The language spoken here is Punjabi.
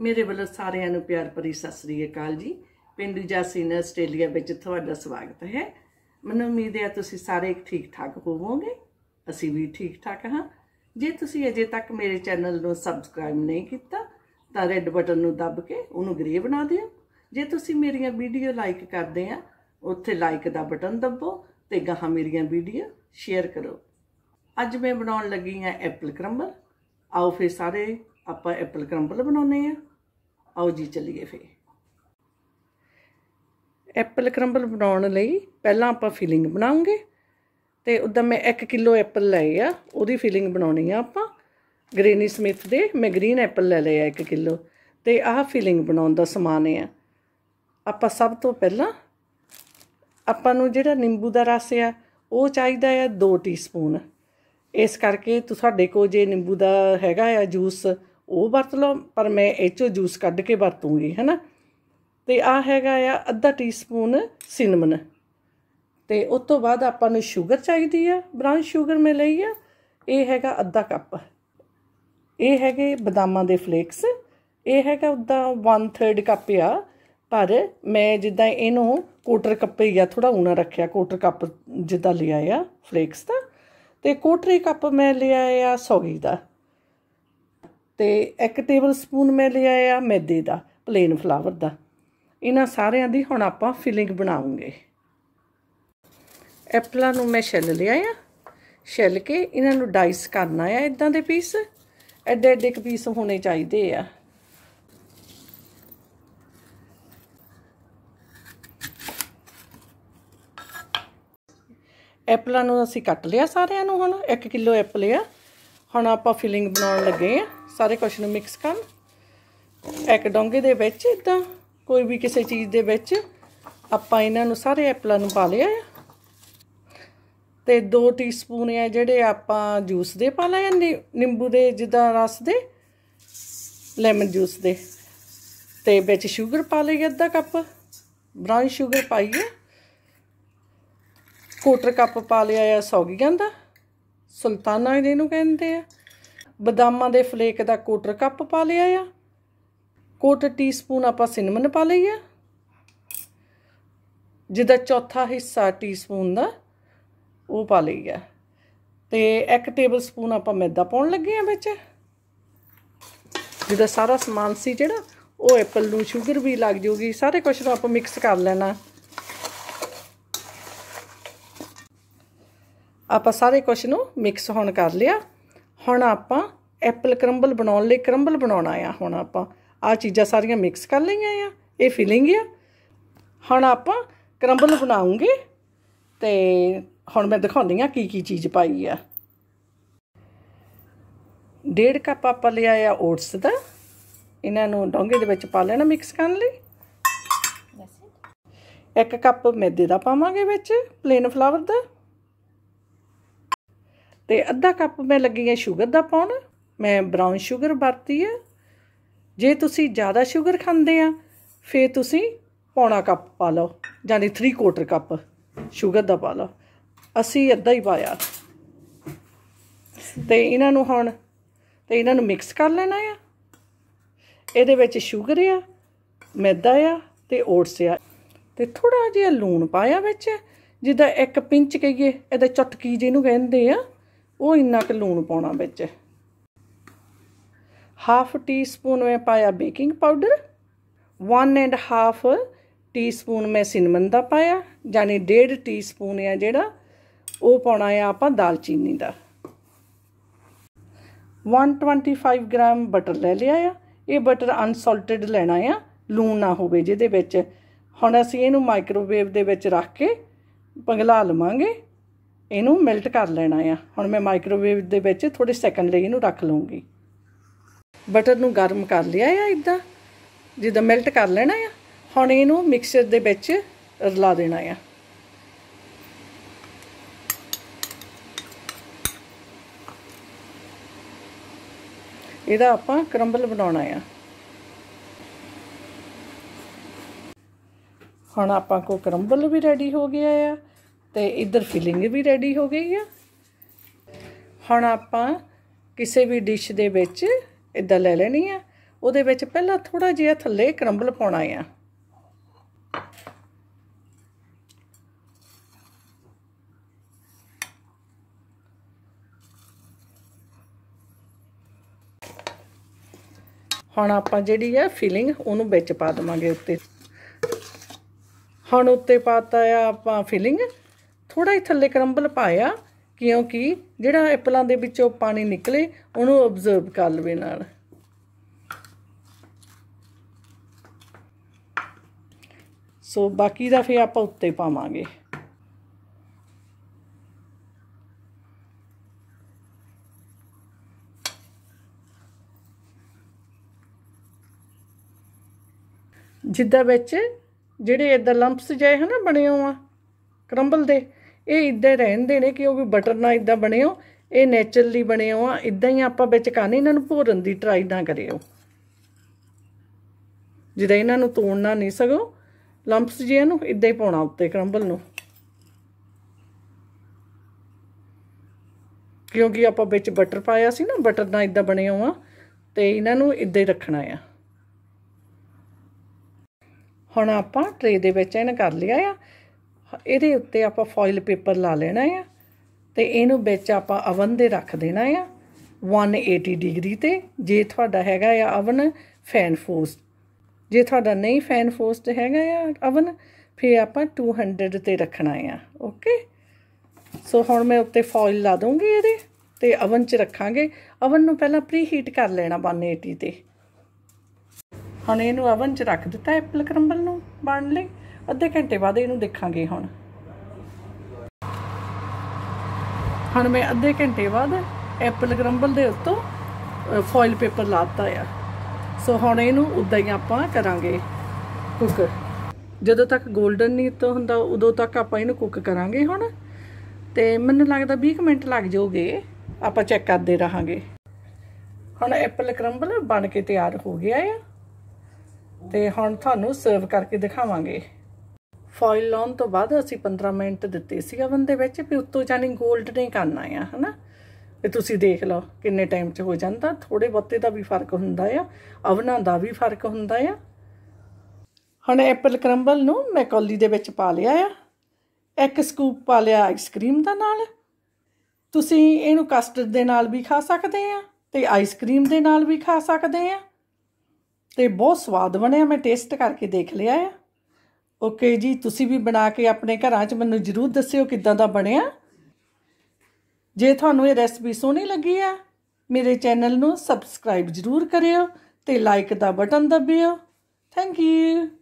ਮੇਰੇ ਵੱਲੋਂ ਸਾਰਿਆਂ ਨੂੰ ਪਿਆਰ ਭਰੀ ਸਤਿ ਸ੍ਰੀ ਅਕਾਲ ਜੀ ਪਿੰਡ ਜਾਸੀਨ ਆਸਟ੍ਰੇਲੀਆ ਵਿੱਚ ਤੁਹਾਡਾ ਸਵਾਗਤ ਹੈ ਮੈਨੂੰ ਉਮੀਦ ਹੈ ਤੁਸੀਂ ਸਾਰੇ ਠੀਕ ਠਾਕ ਹੋਵੋਗੇ ਅਸੀਂ ਵੀ ਠੀਕ ਠਾਕ ਹਾਂ ਜੇ ਤੁਸੀਂ ਅਜੇ ਤੱਕ ਮੇਰੇ ਚੈਨਲ ਨੂੰ ਸਬਸਕ੍ਰਾਈਬ ਨਹੀਂ ਕੀਤਾ ਤਾਂ ਰੈੱਡ ਬਟਨ ਨੂੰ ਦੱਬ ਕੇ ਉਹਨੂੰ ਗ੍ਰੇ ਬਣਾ ਦਿਓ ਜੇ ਤੁਸੀਂ ਮੇਰੀਆਂ ਵੀਡੀਓ ਲਾਈਕ ਕਰਦੇ ਆ ਉੱਥੇ ਲਾਈਕ ਦਾ ਬਟਨ ਦੱਬੋ ਤੇ ਗਾਹਾਂ ਮੇਰੀਆਂ ਵੀਡੀਓ ਸ਼ੇਅਰ ਕਰੋ ਅੱਜ ਮੈਂ ਬਣਾਉਣ ਲੱਗੀ ਆ ਐਪਲ ਕਰੰਬਲ ਆਓ ਫੇ ਸਾਰੇ ਆਪਾਂ ਐਪਲ ਕਰੰਬਲ ਬਣਾਉਨੇ ਆ ਆਓ ਜੀ ਚੱਲੀਏ ਫੇ ਐਪਲ ਕਰੰਬਲ ਬਣਾਉਣ ਲਈ ਪਹਿਲਾਂ ਆਪਾਂ ਫਿਲਿੰਗ ਬਣਾਉਂਗੇ ਤੇ ਉਦੋਂ ਮੈਂ 1 ਕਿਲੋ ਐਪਲ ਲਏ ਆ ਉਹਦੀ ਫਿਲਿੰਗ ਬਣਾਉਣੀ ਆ ਆਪਾਂ ਗ੍ਰੀਨੀ ਸਮਿਥ ਦੇ ਮੈਂ ਗ੍ਰੀਨ ਐਪਲ ਲੈ ਲਿਆ 1 ਕਿਲੋ ਤੇ ਆਹ ਫਿਲਿੰਗ ਬਣਾਉਣ ਦਾ ਸਮਾਨ ਆ ਆਪਾਂ ਸਭ ਤੋਂ ਪਹਿਲਾਂ ਆਪਾਂ ਨੂੰ ਜਿਹੜਾ ਨਿੰਬੂ ਦਾ ਰਸ ਆ ਉਹ ਚਾਹੀਦਾ ਆ 2 ਟੀਸਪੂਨ ਇਸ ਕਰਕੇ ਤੁਹਾਡੇ ਕੋਲ ਜੇ ਨਿੰਬੂ ਦਾ ਹੈਗਾ ਆ ਜੂਸ ਉਹ ਵਰਤ ਲਓ ਪਰ ਮੈਂ ਇਹ ਜੂਸ ਕੱਢ ਕੇ ਵਰਤੂੰਗੀ ਹੈਨਾ ਤੇ ਆ ਹੈਗਾ ਆ ਅੱਧਾ ਟੀਸਪੂਨ ਸਿਨਮਨ ਤੇ ਉਸ ਤੋਂ ਬਾਅਦ ਆਪਾਂ ਨੂੰ 슈ਗਰ ਚਾਹੀਦੀ ਆ ਬ੍ਰਾਊਨ 슈ਗਰ ਮੈਂ ਲਈ ਆ ਇਹ ਹੈਗਾ ਅੱਧਾ ਕੱਪ ਇਹ ਹੈਗੇ ਬਦਾਮਾਂ ਦੇ ਫਲੇਕਸ ਇਹ ਹੈਗਾ ਉਦਾਂ 1/3 ਕੱਪ ਆ ਪਰ ਮੈਂ ਜਿੱਦਾਂ ਇਹਨੂੰ ਕੋਟਰ ਕੱਪ ਹੀ ਆ ਥੋੜਾ ਉਨਾ ਰੱਖਿਆ ਕੋਟਰ ਕੱਪ ਜਿੱਦਾਂ ਲਿਆ ਆ ਫਲੇਕਸ ਦਾ ਤੇ ਕੋਟਰੀ ਕੱਪ ਮੈਂ ਲਿਆ ਆ ਸੌਗੀ ਦਾ ਤੇ ਇੱਕ ਟੇਬਲ ਸਪੂਨ ਮੈਂ ਲਿਆ ਆ ਮੈਦੇ ਦਾ ਪਲੇਨ ਫਲਾਵਰ ਦਾ ਇਹਨਾਂ ਸਾਰਿਆਂ ਦੀ ਹੁਣ ਆਪਾਂ ਫਿਲਿੰਗ ਬਣਾਉਂਗੇ ਐਪਲਾਂ ਨੂੰ ਮੈਂ ਛਿੱਲ ਲਿਆ ਆ ਛਿੱਲ ਕੇ ਇਹਨਾਂ ਨੂੰ ਡਾਈਸ ਕਰਨਾ ਆ ਇਦਾਂ ਦੇ ਪੀਸ ਐਡੇ ਐਡੇ ਪੀਸ ਹੋਣੇ ਚਾਹੀਦੇ ਆ ਐਪਲਾਂ ਨੂੰ ਅਸੀਂ ਕੱਟ ਲਿਆ ਸਾਰਿਆਂ ਨੂੰ ਹੁਣ 1 ਕਿਲੋ ਐਪਲ ਆ ਹੁਣ ਆਪਾਂ ਫਿਲਿੰਗ ਬਣਾਉਣ ਲੱਗੇ ਆ ਸਾਰੇ ਕੁਛ ਨੂੰ ਮਿਕਸ ਕਰਨ ਇੱਕ ਡੋਂਗੇ ਦੇ ਵਿੱਚ ਇਦਾਂ ਕੋਈ ਵੀ ਕਿਸੇ ਚੀਜ਼ ਦੇ ਵਿੱਚ ਆਪਾਂ ਇਹਨਾਂ ਨੂੰ ਸਾਰੇ ਐਪਲਾਂ ਨੂੰ ਪਾ ਲਿਆ ਤੇ 2 ਟੀਸਪੂਨ ਆ ਜਿਹੜੇ ਆਪਾਂ ਜੂਸ ਦੇ ਪਾ ਲਿਆ ਨਿੰਬੂ ਦੇ ਜਿੱਦਾਂ ਰਸ ਦੇ ਲੈਮਨ ਜੂਸ ਦੇ ਤੇ ਵਿੱਚ ਸ਼ੂਗਰ ਪਾ ਲਈ ਅੱਧਾ ਕੱਪ ਬ੍ਰਾਊਨ ਸ਼ੂਗਰ ਪਾਈ ਹੈ ਕੁਆਟਰ ਕੱਪ ਪਾ ਲਿਆ ਆ ਸੌਗੀਆਂ ਦਾ ਸੁਲਤਾਨਾ ਇਹਨੂੰ ਕਹਿੰਦੇ ਆ ਬਦਾਮਾਂ ਦੇ ਫਲੇਕ ਦਾ ਕੁਆਟਰ ਕੱਪ ਪਾ ਲਿਆ ਆ ਕੁਆਟਰ ਟੀਸਪੂਨ ਆਪਾਂ ਸਿਨਮਨ ਪਾ ਲਈ ਆ ਜਿਹਦਾ ਚੌਥਾ ਹਿੱਸਾ ਟੀਸਪੂਨ ਦਾ ਉਹ ਪਾ ਲਈ ਆ ਤੇ 1 ਟੇਬਲਸਪੂਨ ਆਪਾਂ ਮੈਦਾ ਪਾਉਣ ਲੱਗੇ ਆ ਵਿੱਚ ਜਿਹਦਾ ਸਾਰਾ ਸਮਾਨ ਸੀ ਜਿਹੜਾ ਉਹ ਐਪਲ ਨੂੰ ਸ਼ੂਗਰ ਵੀ ਲੱਗ ਜੂਗੀ ਸਾਰੇ ਕੁਝ ਨੂੰ ਆਪਾਂ ਮਿਕਸ ਕਰ ਲੈਣਾ ਆਪਾਂ ਸਾਰੇ ਕੁਝ ਨੂੰ ਮਿਕਸ ਹੋਣ ਕਰ ਲਿਆ ਹੁਣ ਆਪਾਂ ਐਪਲ ਕਰੰਬਲ ਬਣਾਉਣ ਲਈ ਕਰੰਬਲ ਬਣਾਉਣਾ ਆ ਹੁਣ ਆਪਾਂ ਆ ਚੀਜ਼ਾਂ ਸਾਰੀਆਂ ਮਿਕਸ ਕਰ ਲਈਆਂ ਆ ਇਹ ਫਿਲਿੰਗ ਆ ਹੁਣ ਆਪਾਂ ਕਰੰਬਲ ਬਣਾਉਂਗੇ ਤੇ ਹੁਣ ਮੈਂ ਦਿਖਾਉਂਦੀ ਆ ਕੀ ਕੀ ਚੀਜ਼ ਪਾਈ ਆ 1.5 ਕੱਪ ਆਪਾਂ ਲਿਆ ਆ ਓਟਸ ਦਾ ਇਹਨਾਂ ਨੂੰ ਡੋਂਗੇ ਦੇ ਵਿੱਚ ਪਾ ਲੈਣਾ ਮਿਕਸ ਕਰਨ ਲਈ ਇੱਕ ਕੱਪ ਮੈਦੇ ਦਾ ਪਾਵਾਂਗੇ ਵਿੱਚ ਪਲੇਨ ਫਲਾਵਰ ਦਾ ਤੇ ਅੱਧਾ ਕੱਪ ਮੈਂ ਲੱਗੀ ਹੈ 슈ਗਰ ਦਾ ਪਾਉਣ ਮੈਂ ਬ੍ਰਾਊਨ 슈ਗਰ ਵਰਤੀ ਹੈ ਜੇ ਤੁਸੀਂ ਜ਼ਿਆਦਾ 슈ਗਰ ਖਾਂਦੇ ਆ ਫੇ ਤੁਸੀਂ ਪੌਣਾ ਕੱਪ ਪਾ ਲਓ ਯਾਨੀ 3 ਕੁਆਟਰ ਕੱਪ 슈ਗਰ ਦਾ ਪਾ ਲਓ ਅਸੀਂ ਅੱਧਾ ਹੀ ਪਾਇਆ ਤੇ ਇਹਨਾਂ ਨੂੰ ਹੁਣ ਤੇ ਇਹਨਾਂ ਨੂੰ ਮਿਕਸ ਕਰ ਲੈਣਾ ਆ ਇਹਦੇ ਵਿੱਚ 슈ਗਰ ਆ ਮੈਦਾ ਆ ਤੇ ਓਟਸ ਆ ਤੇ ਥੋੜਾ ਜਿਹਾ ਲੂਣ ਪਾਇਆ ਵਿੱਚ ਜਿੱਦਾਂ ਇੱਕ ਪਿੰਚ ਕਹੀਏ ਇਹਦਾ ਚਟਕੀ ਜਿਹਨੂੰ ਕਹਿੰਦੇ ਆ ਉਹ ਇੰਨਾ ਕਿ ਲੂਣ ਪਾਉਣਾ ਵਿੱਚ ਹਾਫ ਟੀਸਪੂਨ ਮੈਂ ਪਾਇਆ baking powder 1 and half teaspoon ਮੈਂ ਸਿਨਮਨ ਦਾ ਪਾਇਆ ਯਾਨੀ 1.5 ਟੀਸਪੂਨ ਹੈ ਜਿਹੜਾ ਉਹ ਪਾਉਣਾ ਹੈ ਆਪਾਂ ਦਾਲਚੀਨੀ ਦਾ 125 ਗ੍ਰਾਮ ਬਟਰ ਲੈ ਲਿਆ ਆ ਇਹ ਬਟਰ ਅਨਸਾਲਟਡ ਲੈਣਾ ਆ ਲੂਣ ਨਾ ਹੋਵੇ ਜਿਹਦੇ ਵਿੱਚ ਹੁਣ ਅਸੀਂ ਇਹਨੂੰ ਮਾਈਕ੍ਰੋਵੇਵ ਦੇ ਵਿੱਚ ਰੱਖ ਕੇ ਪੰਗਲਾ ਲਵਾਂਗੇ ਇਹਨੂੰ ਮੈਲਟ ਕਰ ਲੈਣਾ ਆ ਹੁਣ ਮੈਂ ਮਾਈਕ੍ਰੋਵੇਵ ਦੇ ਵਿੱਚ ਥੋੜੇ ਸੈਕਿੰਡ ਲਈ ਇਹਨੂੰ ਰੱਖ ਲਵਾਂਗੀ ਬਟਰ ਨੂੰ ਗਰਮ ਕਰ ਲਿਆ ਆ ਇਦਾਂ ਜਿੱਦਾਂ ਮੈਲਟ ਕਰ ਲੈਣਾ ਆ ਹੁਣ ਇਹਨੂੰ ਮਿਕਸਚਰ ਦੇ ਵਿੱਚ ਰਲਾ ਦੇਣਾ ਆ ਇਹਦਾ ਆਪਾਂ ਕਰੰਬਲ ਬਣਾਉਣਾ ਆ ਹੁਣ ਆਪਾਂ ਕੋ ਕਰੰਬਲ ਵੀ ਰੈਡੀ ਹੋ ਗਿਆ ਆ ਤੇ ਇਧਰ ਫਿਲਿੰਗ ਵੀ ਰੈਡੀ ਹੋ ਗਈ ਆ ਹੁਣ ਆਪਾਂ ਕਿਸੇ ਵੀ ਡਿਸ਼ ਦੇ ਵਿੱਚ ਇਦਾਂ ਲੈ ਲੈਣੀ ਆ ਉਹਦੇ ਵਿੱਚ ਪਹਿਲਾਂ ਥੋੜਾ ਜਿਹਾ ਥੱਲੇ ਕਰੰਬਲ ਪਾਉਣਾ ਆ ਹੁਣ ਆਪਾਂ ਜਿਹੜੀ ਆ ਫਿਲਿੰਗ ਉਹਨੂੰ ਵਿੱਚ ਪਾ ਦਵਾਂਗੇ ਉੱਤੇ ਹੁਣ ਉੱਤੇ ਪਾਤਾ ਆ ਆਪਾਂ ਫਿਲਿੰਗ ਥੋੜਾ ਹੀ ਥੱਲੇ ਕਰੰਬਲ ਪਾਇਆ ਕਿਉਂਕਿ ਜਿਹੜਾ ਐਪਲਾਂ ਦੇ ਵਿੱਚੋਂ ਪਾਣੀ ਨਿਕਲੇ ਉਹਨੂੰ ਅਬਜ਼ਰਵ ਕਰ ਲਵੇ ਨਾਲ ਸੋ ਬਾਕੀ ਦਾ ਫੇ ਆਪਾਂ ਉੱਤੇ ਪਾਵਾਂਗੇ ਜਿੱਦਾਂ ਵਿੱਚ ਜਿਹੜੇ ਇਦਾਂ ਲੰਪਸ ਜਏ ਹਨਾ ਬਣੇ ਹੋਆ ਕਰੰਬਲ ਦੇ ਇਹ ਇਦਾਂ ਰਹਿੰਦੇ ਨੇ ਕਿ ਉਹ ਵੀ ਬਟਰ ਨਾਲ ਇਦਾਂ ਬਣੇ ਹੋ ਇਹ ਨੇਚਰਲੀ ਬਣੇ ਹੋ ਆ ਇਦਾਂ ਹੀ ਆਪਾਂ ਵਿੱਚ ਕਾਨੇ ਇਹਨਾਂ ਨੂੰ ਭੋਰਨ ਦੀ ਟਰਾਈ ਨਾ ਕਰਿਓ ਜਿਦਾ ਇਹਨਾਂ ਨੂੰ ਤੋੜਨਾ ਨਹੀਂ ਸਕੋ ਲੰਪਸ ਜਿਹਾ ਨੂੰ ਇਦਾਂ ਹੀ ਪਾਉਣਾ ਉੱਤੇ ਕਰੰਬਲ ਨੂੰ ਕਿਉਂਕਿ ਆਪਾਂ ਵਿੱਚ ਬਟਰ ਪਾਇਆ ਸੀ ਨਾ ਬਟਰ ਨਾਲ ਇਦਾਂ ਬਣੇ ਹੋ ਆ ਤੇ ਇਹਨਾਂ ਨੂੰ ਇਦਾਂ ਹੀ ਰੱਖਣਾ ਆ ਹੁਣ ਆਪਾਂ ਟਰੇ ਦੇ ਵਿੱਚ ਇਹਨਾਂ ਕਰ ਲਿਆ ਆ ਇਹਦੇ ਉੱਤੇ ਆਪਾਂ ਫੋਇਲ ਪੇਪਰ ਲਾ ਲੈਣਾ ਆ ਤੇ ਇਹਨੂੰ ਵਿੱਚ ਆਪਾਂ ਅਵਨ ਦੇ ਰੱਖ ਦੇਣਾ ਆ 180 ਡਿਗਰੀ ਤੇ ਜੇ ਤੁਹਾਡਾ ਹੈਗਾ ਆ ਅਵਨ ਫੈਨ ਫੋਸਟ ਜੇ ਤੁਹਾਡਾ ਨਹੀਂ ਫੈਨ ਫੋਸਟ ਹੈਗਾ ਆ ਅਵਨ ਫੇ ਆਪਾਂ 200 ਤੇ ਰੱਖਣਾ ਆ ਓਕੇ ਸੋ ਹੁਣ ਮੈਂ ਉੱਤੇ ਫੋਇਲ ਲਾ ਦੂੰਗੀ ਇਹਦੇ ਤੇ ਅਵਨ 'ਚ ਰੱਖਾਂਗੇ ਅਵਨ ਨੂੰ ਪਹਿਲਾਂ ਪ੍ਰੀ ਹੀਟ ਕਰ ਲੈਣਾ 180 ਤੇ ਹੁਣ ਇਹਨੂੰ ਅਵਨ 'ਚ ਰੱਖ ਦਿੱਤਾ ਐਪਲ ਕਰੰਬਲ ਨੂੰ ਬਣ ਲਈ ਅੱਧੇ ਘੰਟੇ ਬਾਅਦ ਇਹਨੂੰ ਦੇਖਾਂਗੇ ਹੁਣ ਹੁਣ ਮੈਂ ਅੱਧੇ ਘੰਟੇ ਬਾਅਦ ਐਪਲ ਗ੍ਰੰਬਲ ਦੇ ਉੱਤੋਂ ਫੋਇਲ ਪੇਪਰ ਲਾਤਾ ਆ ਸੋ ਹੁਣ ਇਹਨੂੰ ਉਦਾਂ ਹੀ ਆਪਾਂ ਕਰਾਂਗੇ ਕੁੱਕ ਜਦੋਂ ਤੱਕ 골ਡਨ ਨਹੀਂ ਤੋਂ ਹੁੰਦਾ ਉਦੋਂ ਤੱਕ ਆਪਾਂ ਇਹਨੂੰ ਕੁੱਕ ਕਰਾਂਗੇ ਹੁਣ ਤੇ ਮੈਨੂੰ ਲੱਗਦਾ 20 ਮਿੰਟ ਲੱਗ ਜਾਓਗੇ ਆਪਾਂ ਚੈੱਕ ਕਰਦੇ ਰਹਾਂਗੇ ਹੁਣ ਐਪਲ ਕਰੰਬਲ ਬਣ ਕੇ ਤਿਆਰ ਹੋ ਗਿਆ ਆ ਤੇ ਹੁਣ ਤੁਹਾਨੂੰ ਸਰਵ ਕਰਕੇ ਦਿਖਾਵਾਂਗੇ ਫੋਇਲ ਲਾਉਣ ਤੋਂ ਬਾਅਦ ਅਸੀਂ 15 ਮਿੰਟ ਦਿੱਤੇ ਸੀਗਾ ਬੰਦੇ ਵਿੱਚ ਵੀ ਉੱਤੋਂ ਜਾਨੀ 골ਡ ਨਹੀਂ ਕਰਨਾ ਆ ਹਨਾ ਤੇ ਤੁਸੀਂ ਦੇਖ ਲਓ ਕਿੰਨੇ ਟਾਈਮ 'ਚ ਹੋ ਜਾਂਦਾ ਥੋੜੇ ਬੱਤੇ ਦਾ ਵੀ ਫਰਕ ਹੁੰਦਾ ਆ ਅਵਨਾ ਦਾ ਵੀ ਫਰਕ ਹੁੰਦਾ ਆ ਹੁਣ ਐਪਲ ਕਰੰਬਲ ਨੂੰ ਮੈਂ ਕੌਲੀ ਦੇ ਵਿੱਚ ਪਾ ਲਿਆ ਆ ਇੱਕ ਸਕੂਪ ਪਾ ਲਿਆ ਆਈਸਕ੍ਰੀਮ ਦਾ ਨਾਲ ਤੁਸੀਂ ਇਹਨੂੰ ਕਸਟਰਡ ਦੇ ਨਾਲ ਵੀ ਖਾ ਸਕਦੇ ਆ ਤੇ ਆਈਸਕ੍ਰੀਮ ਦੇ ਨਾਲ ਵੀ ਖਾ ਸਕਦੇ ਆ ਤੇ ਬਹੁਤ ਸਵਾਦ ਬਣਿਆ ਮੈਂ ਟੇਸਟ ਕਰਕੇ ਦੇਖ ਲਿਆ ਆ ਓਕੇ ਜੀ ਤੁਸੀਂ ਵੀ ਬਣਾ ਕੇ ਆਪਣੇ ਘਰਾਂ 'ਚ ਮੈਨੂੰ ਜ਼ਰੂਰ ਦੱਸਿਓ ਕਿੱਦਾਂ ਦਾ ਬਣਿਆ ਜੇ ਤੁਹਾਨੂੰ ਇਹ ਰੈਸਪੀ ਸੋਹਣੀ ਲੱਗੀ ਆ ਮੇਰੇ ਚੈਨਲ ਨੂੰ ਸਬਸਕ੍ਰਾਈਬ ਜ਼ਰੂਰ ਕਰਿਓ ਤੇ ਲਾਈਕ ਦਾ ਬਟਨ ਦਬਿਓ ਥੈਂਕ ਯੂ